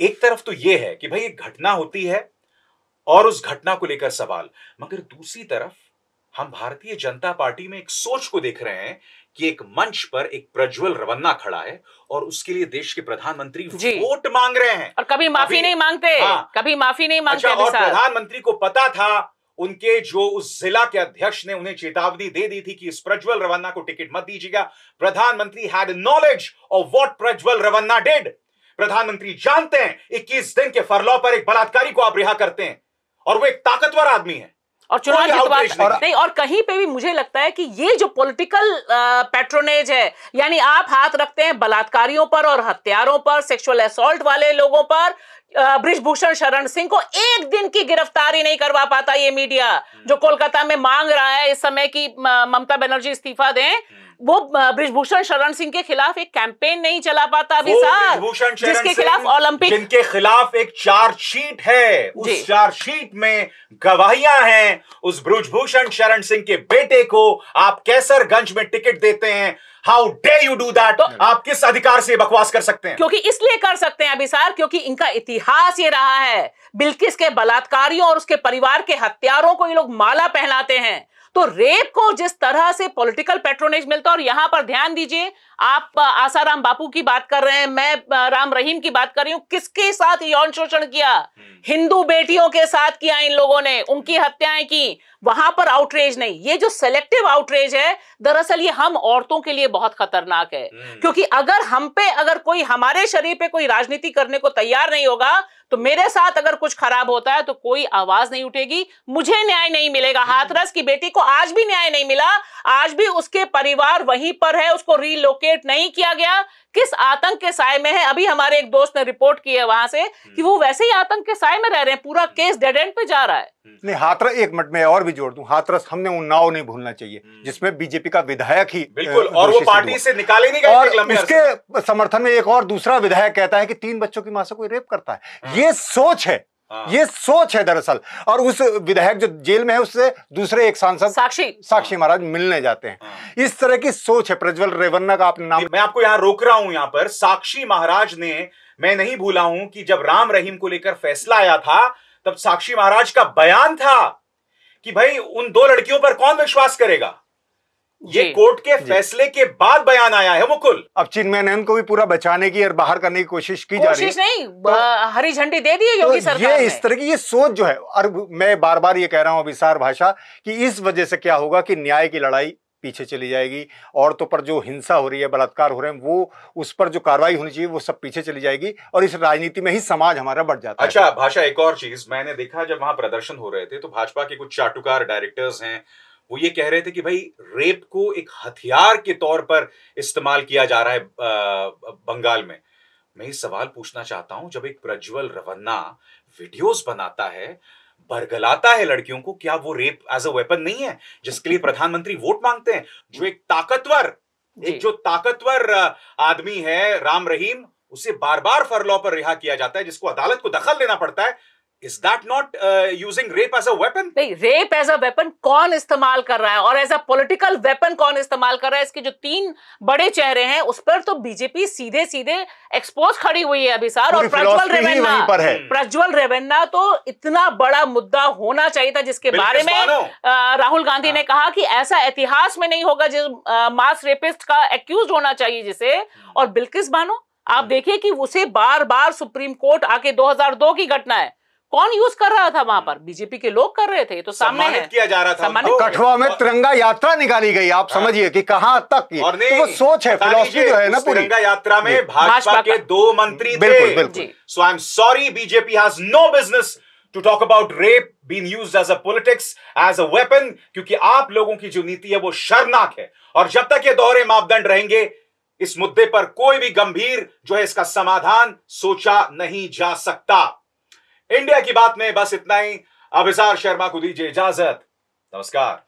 एक तरफ तो यह है कि भाई एक घटना होती है और उस घटना को लेकर सवाल मगर दूसरी तरफ हम भारतीय जनता पार्टी में एक सोच को देख रहे हैं कि एक मंच पर एक प्रज्वल रवन्ना खड़ा है और उसके लिए देश के प्रधानमंत्री वोट मांग रहे हैं और कभी माफी नहीं मांगते हाँ, कभी माफी नहीं अच्छा, मांगते अच्छा, और प्रधानमंत्री को पता था उनके जो उस जिला के अध्यक्ष ने उन्हें चेतावनी दे दी थी कि इस प्रज्वल रवन्ना को टिकट मत दीजिएगा प्रधानमंत्री had knowledge of what Prajwal Revanna did प्रधानमंत्री जानते हैं इक्कीस दिन के फरलाव पर एक बलात्कारी को आप रिहा करते हैं और वो एक ताकतवर आदमी है और चुनाव जितवा तो और, नहीं और कहीं पे भी मुझे लगता है कि ये जो पॉलिटिकल पेट्रोनेज है यानी आप हाथ रखते हैं बलात्कारियों पर और हत्यारों पर सेक्सुअल असोल्ट वाले लोगों पर ब्रिजभूषण शरण सिंह को एक दिन की गिरफ्तारी नहीं करवा पाता ये मीडिया जो हम्म। कोलकाता में मांग रहा है इस समय की ममता बनर्जी इस्तीफा दें हम्म। वो ब्रिजभूषण शरण सिंह के खिलाफ एक कैंपेन नहीं चला पाता अभी साहब जिसके खिलाफ ओलंपिक जिनके खिलाफ एक चार्जशीट है उस चार्जशीट में गवाहियां हैं उस ब्रिजभूषण शरण सिंह के बेटे को आप कैसरगंज में टिकट देते हैं how do you do that आप किस अधिकार से बकवास कर सकते हैं क्योंकि इसलिए कर सकते हैं अभी सार क्योंकि इनका इतिहास ये रहा है बिल्किस के बलात्कारियों और उसके परिवार के हत्यारों को ये लोग माला पहनाते हैं तो रेप को जिस तरह से पॉलिटिकल पेट्रोनेज मिलता है और यहां पर ध्यान दीजिए आप आसाराम बापू की बात कर रहे हैं मैं राम रहीम की बात कर रही हूं किसके साथ यौन शोषण किया हम्म। हिंदू बेटियों के साथ किया इन लोगों ने उनकी हत्याएं की वहां पर आउटरेज नहीं ये जो सेलेक्टिव आउटरेज है दरअसल ये हम औरतों के लिए बहुत खतरनाक है हम्म। क्योंकि अगर हम पे अगर कोई हमारे शरीर पे कोई राजनीति करने को तैयार नहीं होगा तो मेरे साथ अगर कुछ खराब होता है तो कोई आवाज नहीं उठेगी मुझे न्याय नहीं मिलेगा हम्म। हाथरस की बेटी को आज भी न्याय नहीं मिला आज भी उसके परिवार वहीं पर है उसको रीलोकेट लोकेट नहीं किया गया किस आतंक के साय में है अभी हमारे एक दोस्त ने रिपोर्ट की है वहां से हम्म। कि वो वैसे ही आतंक के साय में रह रहे हैं पूरा केस डेड एंड पे जा रहा है हम्म। नहीं हाथरस एक मिनट में और भी जोड़ दू हाथरस हमने उन्नाव नहीं भूलना चाहिए हम्म। जिसमें बीजेपी का विधायक ही बिल्कुल और वो पार्टी से निकाले नहीं और उसके समर्थन में एक और दूसरा विधायक कहता है कि तीन बच्चों की मां से कोई रेप करता है हाँ। ये सोच है हाँ। ये सोच है दरअसल और उस विधायक जो जेल में है उससे दूसरे एक सांसद साक्षी साक्षी हाँ। महाराज मिलने जाते हैं हाँ। इस तरह की सोच है प्रज्वल रेवन्ना का आपने नाम मैं आपको यहाँ रोक रहा हूं यहाँ पर साक्षी महाराज ने मैं नहीं भूला हूं कि जब राम रहीम को लेकर फैसला आया था तब साक्षी महाराज का बयान था कि भाई उन दो लड़कियों पर कौन विश्वास करेगा ये कोर्ट के फैसले के बाद बयान आया है मुकुल अब चिन्मयनंद को भी पूरा बचाने की और बाहर करने की कोशिश की जा रही है नहीं तो, हरी झंडी दे दी योगी तो सरकार ये इस तरह की ये सोच जो है और मैं बार बार ये कह रहा हूँ विसार भाषा कि इस वजह से क्या होगा कि न्याय की लड़ाई पीछे चली जाएगी औरतों पर जो हिंसा हो रही है बलात्कार हो रहे हैं वो उस पर जो कार्रवाई होनी चाहिए वो सब पीछे चली जाएगी और इस राजनीति में ही समाज हमारा बढ़ जाता अच्छा, है अच्छा भाषा एक और चीज मैंने देखा जब वहां प्रदर्शन हो रहे थे तो भाजपा के कुछ चाटुकार डायरेक्टर्स हैं वो ये कह रहे थे कि भाई रेप को एक हथियार के तौर पर इस्तेमाल किया जा रहा है बंगाल में मैं ये सवाल पूछना चाहता हूं जब एक प्रज्वल रवन्ना वीडियोस बनाता है बरगलाता है लड़कियों को क्या वो रेप एज अ वेपन नहीं है जिसके लिए प्रधानमंत्री वोट मांगते हैं जो एक ताकतवर एक जो ताकतवर आदमी है राम रहीम उसे बार बार फरलॉ पर रिहा किया जाता है जिसको अदालत को दखल देना पड़ता है Is that not uh, using rape as a weapon? नहीं रेप एज अ वेपन कौन इस्तेमाल कर रहा है और एज अ पोलिटिकल वेपन कौन इस्तेमाल कर रहा है इसके जो तीन बड़े चेहरे हैं उस पर तो बीजेपी सीधे सीधे एक्सपोज खड़ी हुई है अभी सर और प्रज्वल रेवन्ना hmm. प्रज्वल रेवन्ना तो इतना बड़ा मुद्दा होना चाहिए था जिसके बारे में राहुल गांधी ने हाँ। कहा कि ऐसा इतिहास में नहीं होगा जिस मास रेपिस्ट का एक्यूज होना चाहिए जिसे hmm. और बिल्किस बानो आप देखिए कि उसे बार बार सुप्रीम कोर्ट आके 2002 की घटना है कौन यूज कर रहा था वहां पर बीजेपी के लोग कर रहे थे तो सामने है किया जा रहा था तो कठुआ में तिरंगा यात्रा निकाली गई आप हाँ। समझिए कि कहां तक ये और तो वो सोच है फिलोसफी जो तो है ना पूरी तिरंगा यात्रा में भाजपा के दो मंत्री बिल्कुल बिल्कुल so I am sorry BJP has no business to talk about rape been use as a politics as a weapon क्योंकि आप लोगों की जो नीति है वो शर्मनाक है और जब तक ये दोहरे मापदंड रहेंगे इस मुद्दे पर कोई भी गंभीर जो है इसका समाधान सोचा नहीं जा सकता इंडिया की बात में बस इतना ही अभिसार शर्मा को दीजिए इजाजत नमस्कार